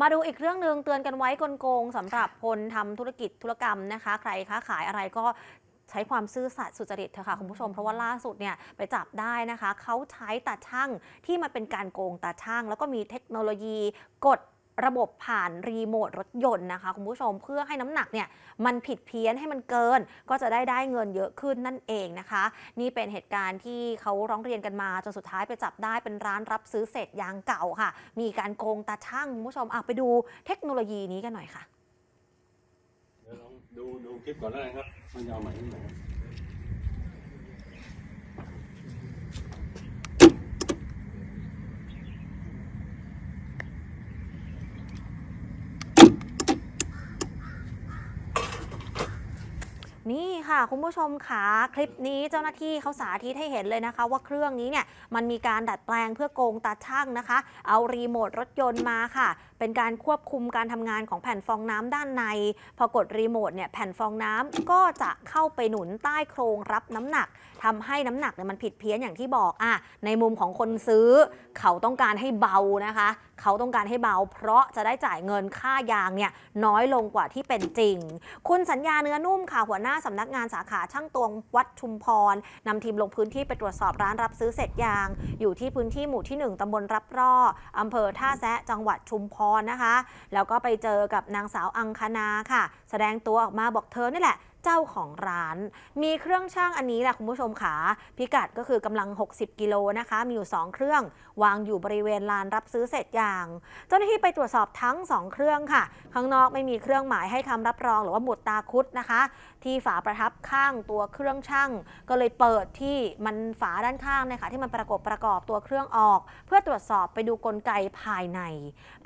มาดูอีกเรื่องหนึ่งเตือนกันไว้กลโกงสำหรับคนทำธุรกิจธุรกรรมนะคะ ใครค้าขายอะไรก็ใช้ความซื่อสัตย์สุจริตเถอะค่ะคุณผู้ชม เพราะว่าล่าสุดเนี่ยไปจับได้นะคะเขาใช้ตาช่างที่มันเป็นการโกงตาช่างแล้วก็มีเทคโนโลยีกดระบบผ่านรีโมทรถยนต์นะคะคุณผู้ชมเพื่อให้น้ำหนักเนี่ยมันผิดเพี้ยนให้มันเกิน ก็จะได้ได้เงินเยอะขึ้นนั่นเองนะคะ นี่เป็นเหตุการณ์ที่เขาร้องเรียนกันมา จนสุดท้ายไปจับได้เป็นร้านรับซื้อเศษยางเก่าค่ะ มีการโกงตาช่างคุณผู้ชมอ่ะไปดูเทคโนโลยีนี้กันหน่อยค่ะเดี๋ยวลองดูดูคลิปก่อนแล้วนะครับ มันยาวไหม่ที่ไหมนี่ค่ะคุณผู้ชมขาคลิปนี้เจ้าหน้าที่เขาสาธิตให้เห็นเลยนะคะ ว่าเครื่องนี้เนี่ยมันมีการดัดแปลงเพื่อโกงตาช่างนะคะ เอารีโมทรถยนต์มาค่ะเป็นการควบคุมการทำงานของแผ่นฟองน้ำด้านในพอกดรีโมทเนี่ยแผ่นฟองน้ำก็จะเข้าไปหนุนใต้โครงรับน้ำหนักทำให้น้ำหนักเนี่ยมันผิดเพี้ยนอย่างที่บอกอ่ะในมุมของคนซื้อ เขาต้องการให้เบานะคะ เขาต้องการให้เบา เพราะจะได้จ่ายเงินค่ายางเนี่ยน้อยลงกว่าที่เป็นจริง คุณสัญญาเนื้อนุ่มค่ะหัวหน้าสำนักงานสาขาช่างตวงวัดชุมพรนำทีมลงพื้นที่ไปตรวจสอบร้านรับซื้อเศษยาง อยู่ที่พื้นที่หมู่ที่ 1 ตำบลรับร่ออำเภอท่าแซะจังหวัดชุมพรรนะคะแล้วก็ไปเจอกับนางสาวอังคณาค่ะ แสดงตัวออกมาบอกเธอนี่แหละเจ้าของร้านมีเครื่องช่างอันนี้แหละคุณผู้ชมขาพิกัดก็คือกำลัง 60 กิโลนะคะมีอยู่ 2 เครื่อง วางอยู่บริเวณลานรับซื้อเศษยางเจ้าหน้าที่ไปตรวจสอบทั้ง 2 เครื่องค่ะ ข้างนอกไม่มีเครื่องหมายให้คำรับรอง หรือว่าหมุดตาคุดนะคะ ที่ฝาประทับข้างตัวเครื่องช่าง ก็เลยเปิดที่มันฝาด้านข้างนะคะที่มันประกบประกอบตัวเครื่องออกเพื่อตรวจสอบไปดูกลไกภายใน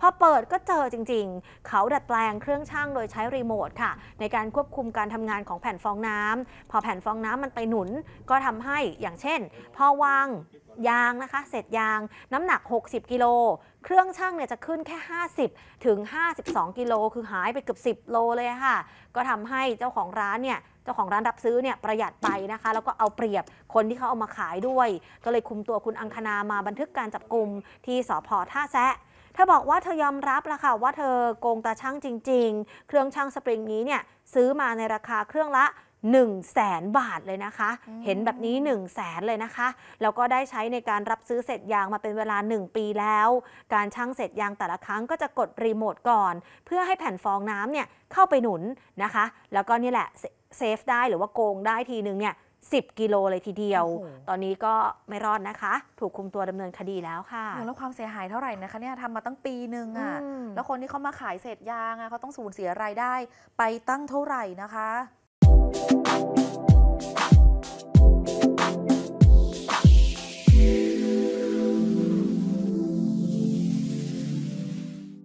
พอเปิดก็เจอจริง ๆเขาดัดแปลงเครื่องช่างโดยใช้รีโมทค่ะในการควบคุมการทำงานของแผ่นฟองน้ำ พอแผ่นฟองน้ำมันไปหนุนก็ทำให้อย่างเช่นพอวางยางนะคะเสร็จยาง น้ำหนัก 60 กิโล เครื่องช่างเนี่ยจะขึ้นแค่ 50 ถึง 52 กิโล คือหายไปเกือบ10 โลเลยค่ะ ก็ทำให้เจ้าของร้านเนี่ยเจ้าของร้านรับซื้อเนี่ยประหยัดไปนะคะ แล้วก็เอาเปรียบคนที่เขาเอามาขายด้วย ก็เลยคุมตัวคุณอังคณามาบันทึกการจับกลุ่มที่สพท่าแซะเธอบอกว่าเธอยอมรับละค่ะว่าเธอโกงตาช่างจริงๆ เครื่องช่างสปริงนี้เนี่ยซื้อมาในราคาเครื่องละ1 0 0 0 0แสนบาทเลยนะคะ เห็นแบบนี้1 0 0 0 0แสนเลยนะคะแล้วก็ได้ใช้ในการรับซื้อเศษยางมาเป็นเวลา 1 ปีแล้วการช่างเศษยางแต่ละครั้งก็จะกดรีโมทก่อน เพื่อให้แผ่นฟองน้ำเนี่ยเข้าไปหนุนนะคะ แล้วก็นี่แหละเซฟได้หรือว่าโกงได้ทีนึงเนี่ย10กิโลเลยทีเดียว ตอนนี้ก็ไม่รอดนะคะ ถูกคุมตัวดำเนินคดีแล้วค่ะแล้วความเสียหายเท่าไหร่นะคะเนี่ยทำมาตั้งปีหนึ่งอ่ะ แล้วคนที่เขามาขายเศษยางอ่ะเขาต้องสูญเสียรายได้ไปตั้งเท่าไหร่นะคะ